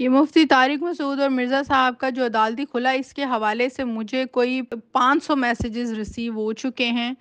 ये मुफ्ती तारिक मसूद और मिर्ज़ा साहब का जो अदालती खुला इसके हवाले से मुझे कोई 500 मैसेजेस रिसीव हो चुके हैं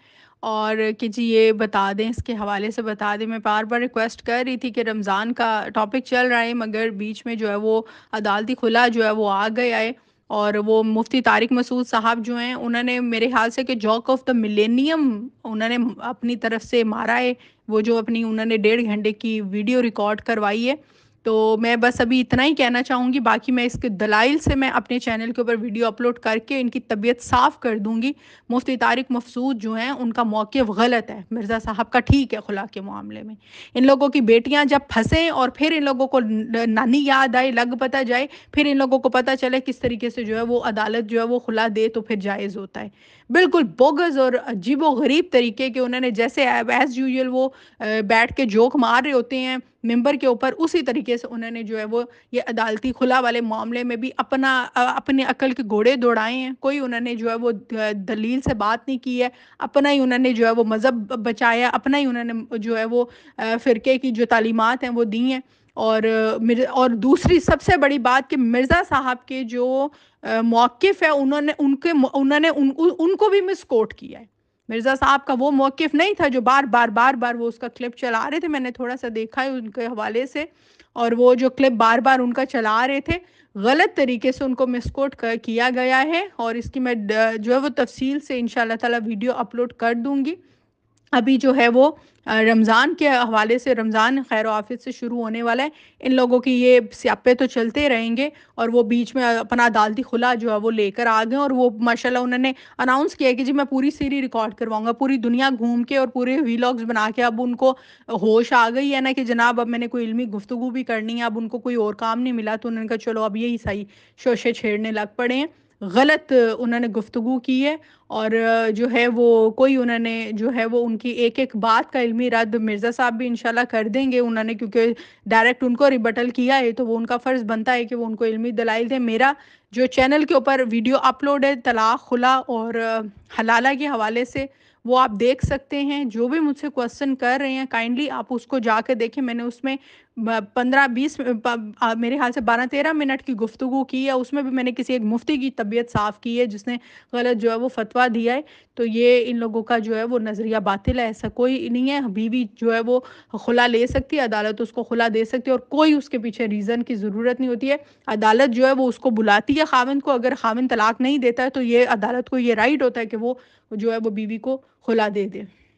और कि जी ये बता दें इसके हवाले से बता दें मैं बार बार रिक्वेस्ट कर रही थी कि रमज़ान का टॉपिक चल रहा है मगर बीच में जो है वो अदालती खुला जो है वो आ गया है और वो मुफ्ती तारिक मसूद साहब जो हैं उन्होंने मेरे ख्याल से कि जॉक ऑफ द मिलेनियम उन्होंने अपनी तरफ से मारा है वो जो अपनी उन्होंने डेढ़ घंटे की वीडियो रिकॉर्ड करवाई है तो मैं बस अभी इतना ही कहना चाहूँगी बाकी मैं इसके दलाइल से मैं अपने चैनल के ऊपर वीडियो अपलोड करके इनकी तबीयत साफ़ कर दूंगी मुफ्ती तारिक मफसूद जो हैं उनका मौके गलत है मिर्ज़ा साहब का ठीक है खुला के मामले में इन लोगों की बेटियाँ जब फंसें और फिर इन लोगों को नानी याद आए लग पता जाए फिर इन लोगों को पता चले किस तरीके से जो है वो अदालत जो है वो खुला दे तो फिर जायज़ होता है बिल्कुल बोगज़ और अजीब गरीब तरीके के उन्होंने जैसे एज़ यूजल वो बैठ के जोक मार रहे होते हैं मेंबर के ऊपर उसी तरीके से उन्होंने जो है वो ये अदालती खुला वाले मामले में भी अपना अपने अकल के घोड़े दौड़ाए हैं कोई उन्होंने जो है वो दलील से बात नहीं की है अपना ही उन्होंने जो है वो मज़हब बचाया अपना ही उन्होंने जो है वो फ़िरके की जो तालीमत हैं वो दी हैं और और दूसरी सबसे बड़ी बात कि मिर्ज़ा साहब के जो मौक़ है उन्होंने उनके उन्होंने उन, उनको भी मिसकोट किया है मिर्ज़ा साहब का वो मौकफ़ नहीं था जो बार बार बार बार वो उसका क्लिप चला रहे थे मैंने थोड़ा सा देखा है उनके हवाले से और वो जो क्लिप बार बार उनका चला रहे थे गलत तरीके से उनको मिसकोट किया गया है और इसकी मैं जो है वो तफसील से इन शाह वीडियो अपलोड कर दूँगी अभी जो है वो रमज़ान के हवाले से रमज़ान खैर आफिस से शुरू होने वाला है इन लोगों की ये स्यापे तो चलते रहेंगे और वो बीच में अपना अदालती खुला जो है वो लेकर आ गए और वो माशाल्लाह उन्होंने अनाउंस किया कि जी मैं पूरी सीरी रिकॉर्ड करवाऊंगा पूरी दुनिया घूम के और पूरे वीलॉग्स बना के अब उनको होश आ गई है ना कि जनाब अब मैंने कोई इलमी गुफ्तु भी करनी है अब उनको कोई और काम नहीं मिला तो उन्होंने कहा चलो अब यही सही शोशे छेड़ने लग पड़े हैं गलत उन्होंने गुफ्तु की है और जो है वो कोई उन्होंने जो है वो उनकी एक एक बात का इलमी रद्द मिर्ज़ा साहब भी इनशाला कर देंगे उन्होंने क्योंकि डायरेक्ट उनको रिबटल किया है तो वो उनका फ़र्ज़ बनता है कि वो उनको इलमी दलाइल दें मेरा जो चैनल के ऊपर वीडियो अपलोड है तलाक खुला और हलाला के हवाले से वो आप देख सकते हैं जो भी मुझसे क्वेश्चन कर रहे हैं काइंडली आप उसको जाके देखें मैंने उसमें पंद्रह बीस मेरे ख्याल से बारह तेरह मिनट की गुफ्तु की है उसमें भी मैंने किसी एक मुफ्ती की तबीयत साफ़ की है जिसने गलत जो है वो फतवा दिया है तो ये इन लोगों का जो है वो नज़रिया बातिल है ऐसा कोई नहीं है बीवी जो है वो खुला ले सकती है अदालत उसको खुला दे सकती है और कोई उसके पीछे रीज़न की ज़रूरत नहीं होती है अदालत जो है वो उसको बुलाती या खामन को अगर खामन तलाक नहीं देता है तो ये अदालत को ये राइट होता है कि वो जो है वो बीवी को खुला दे दे